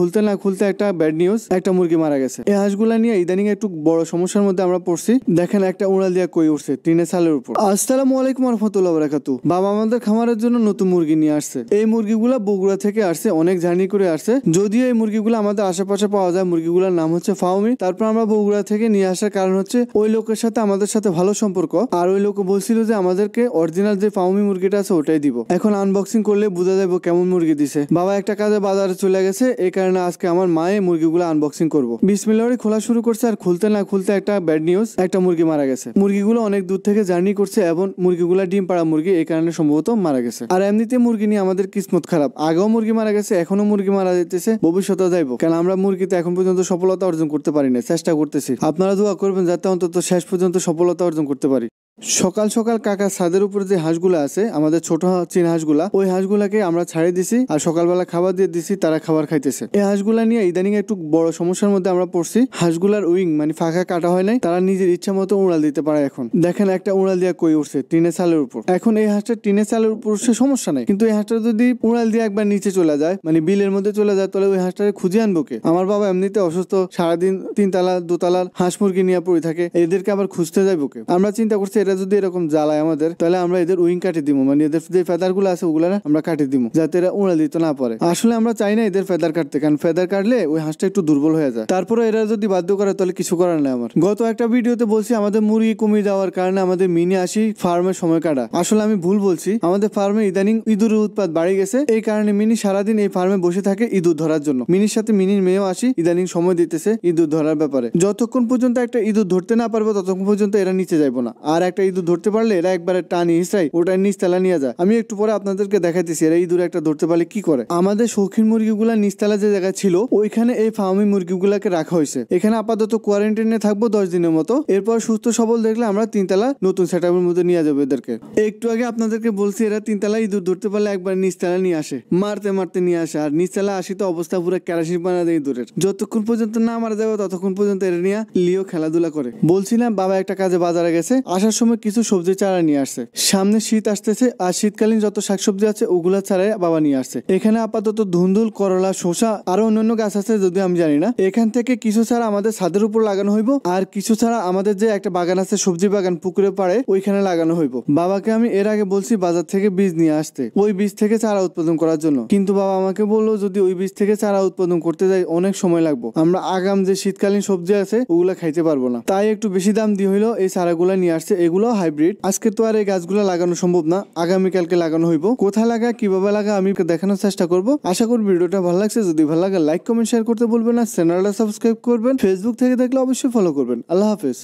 খুলতে না খুলতে একটা ব্যাড নিউজ একটা মুরগি মারা গেছে এই হাঁসগুলা নিয়ে ইদানিং একটু বড় সমস্যার মধ্যে আমরা পড়ছি দেখেন একটা উড়াল দিয়ে কই উঠছে টিনের সালের উপর আসসালাম আলাইকুম রহমতুল্লাহ বারাকাতু বাবা আমাদের খামারের জন্য নতুন মুরগি নিয়ে আসছে এই মুরগিগুলা বগুড়া থেকে আসছে অনেক জার্নি করে আসছে যদিও এই মুরগিগুলো আমাদের আশেপাশে পাওয়া যায় মুরগিগুলোর নাম হচ্ছে ফাউমি তারপর আমরা বগুড়া থেকে নিয়ে আসার কারণ হচ্ছে ওই লোকের সাথে আমাদের সাথে ভালো সম্পর্ক আর ওই লোক বলছিল যে আমাদেরকে অরিজিনাল যে ফাউমি মুরগিটা আছে ওটাই দিব এখন আনবক্সিং করলে বোঝা যাবো কেমন মুরগি দিছে বাবা একটা কাজে বাজারে চলে গেছে এই না আজকে আমার মায়ে মুরগিগুলো আনবক্সিং করব বিসমিল্লাহরি খোলা শুরু করছে আর খুলতে না খুলতে একটা ব্যাড নিউজ একটা মুরগি মারা গেছে মুরগিগুলো অনেক দূর থেকে জার্নি করছে এবং মুরগিগুলো ডিম পাড়া মুরগি এই কারণে সম্ভবত মারা গেছে আর এমনিতে মুরগি নিয়ে আমাদের কিসমত খারাপ আগেও মুরগি মারা গেছে এখনো মুরগি মারা যেতেছে ভবিষ্যতে যাইব কেন আমরা মুরগিতে এখন পর্যন্ত সফলতা অর্জন করতে পারি না চেষ্টা করতেছি আপনারা দোয়া করবেন যাতে অন্তত শেষ পর্যন্ত সফলতা অর্জন করতে পারি সকাল সকাল কাকা ছাদের উপরে যে হাঁসগুলা আছে আমাদের ছোট চীন হাঁসগুলা ওই হাঁসগুলাকে আমরা ছাড়ে দিছি আর সকালবেলা খাবার দিয়ে দিছি তারা খাবার খাইতেছে এই হাঁসগুলা নিয়ে ইদানিং একটু বড় সমস্যার মধ্যে আমরা পড়ছি হাঁসগুলার উইং মানে ফাঁকা কাটা হয় নাই তারা নিজের ইচ্ছা মতো উড়াল দিতে পারে এখন দেখেন একটা উড়াল দিয়ে কই উঠছে টিনের চালের উপর এখন এই হাঁসটা টিনের চালের উপর সে সমস্যা নাই কিন্তু এই হাঁসটা যদি উড়াল দিয়ে একবার নিচে চলে যায় মানে বিলের মধ্যে চলে যায় তাহলে ওই হাঁসটাকে খুঁজে আনবো কে আমার বাবা এমনিতে অসুস্থ সারাদিন তিনতলা দোতলার হাঁস মুরগি নিয়ে পড়ে থাকে এদেরকে আবার খুঁজতে যাইবো কে আমরা চিন্তা করছি এরা যদি এরকম জ্বালায় আমাদের তাহলে আমরা এদের উইং কাটি দিব মানে এদের যে ফেদার গুলো আছে ওগুলো আমরা কাটি দিব যাতে এরা উড়ে দিতে না পারে আসলে আমরা চাই না এদের ফেদার কাটতে কারণ ফেদার কাটলে ওই হাঁসটা একটু দুর্বল হয়ে যায় তারপরে এরা যদি বাধ্য করে তাহলে কিছু করার নাই আমার গত একটা ভিডিওতে বলছি আমাদের মুরগি কমিয়ে দেওয়ার কারণে আমাদের মিনি আসি ফার্মে সময় কাটা আসলে আমি ভুল বলছি আমাদের ফার্মে ইদানিং ইঁদুর উৎপাদ বাড়ি গেছে এই কারণে মিনি সারাদিন এই ফার্মে বসে থাকে ইঁদুর ধরার জন্য মিনির সাথে মিনির মেয়েও আসি ইদানিং সময় দিতেছে ইঁদুর ধরার ব্যাপারে যতক্ষণ পর্যন্ত একটা ইঁদুর ধরতে না পারবো ততক্ষণ পর্যন্ত এরা নিচে যাইবো না আর একটা একটা ইঁদুর ধরতে পারলে এরা একবারে টানি হিসাই ওটা তালা নিয়ে যায় আমি একটু পরে আপনাদেরকে দেখাইতেছি এরা ইঁদুর একটা ধরতে পারলে কি করে আমাদের শৌখিন মুরগিগুলা তালা যে জায়গা ছিল ওইখানে এই ফার্মি মুরগিগুলাকে রাখা হয়েছে এখানে আপাতত কোয়ারেন্টাইনে থাকবো দশ দিনের মতো এরপর সুস্থ সবল দেখলে আমরা তিনতলা নতুন সেট মধ্যে নিয়ে যাবো এদেরকে একটু আগে আপনাদেরকে বলছি এরা তিনতলা ইঁদুর ধরতে পারলে একবার তালা নিয়ে আসে মারতে মারতে নিয়ে আসে আর নিচতলা আসি তো অবস্থা পুরো ক্যারাসিন বানা দেয় ইঁদুরের যতক্ষণ পর্যন্ত না মারা যাবে ততক্ষণ পর্যন্ত এরা নিয়ে লিও খেলাধুলা করে বলছিলাম বাবা একটা কাজে বাজারে গেছে আসার সময় সময় কিছু সবজি চারা নিয়ে আসছে সামনে শীত আসতেছে আর শীতকালীন যত শাকসবজি আছে ওগুলা চারাই বাবা নিয়ে আসছে এখানে আপাতত ধুন্দুল করলা শসা আরো অন্যান্য গাছ আছে যদি আমি জানি না এখান থেকে কিছু ছাড়া আমাদের ছাদের উপর লাগানো হইব আর কিছু ছাড়া আমাদের যে একটা বাগান আছে সবজি বাগান পুকুরে পাড়ে ওইখানে লাগানো হইব বাবাকে আমি এর আগে বলছি বাজার থেকে বীজ নিয়ে আসতে ওই বীজ থেকে চারা উৎপাদন করার জন্য কিন্তু বাবা আমাকে বললো যদি ওই বীজ থেকে চারা উৎপাদন করতে যাই অনেক সময় লাগবো আমরা আগাম যে শীতকালীন সবজি আছে ওগুলা খাইতে পারবো না তাই একটু বেশি দাম দিয়ে হইলো এই চারাগুলা নিয়ে আসছে এগুলো গাছগুলো হাইব্রিড আজকে তো আর এই গাছগুলো লাগানো সম্ভব না আগামীকালকে লাগানো হইব কোথায় লাগা কিভাবে লাগা আমি দেখানোর চেষ্টা করব আশা করি ভিডিওটা ভালো লাগছে যদি ভালো লাগে লাইক কমেন্ট শেয়ার করতে বলবেন না চ্যানেলটা সাবস্ক্রাইব করবেন ফেসবুক থেকে দেখলে অবশ্যই ফলো করবেন আল্লাহ হাফেজ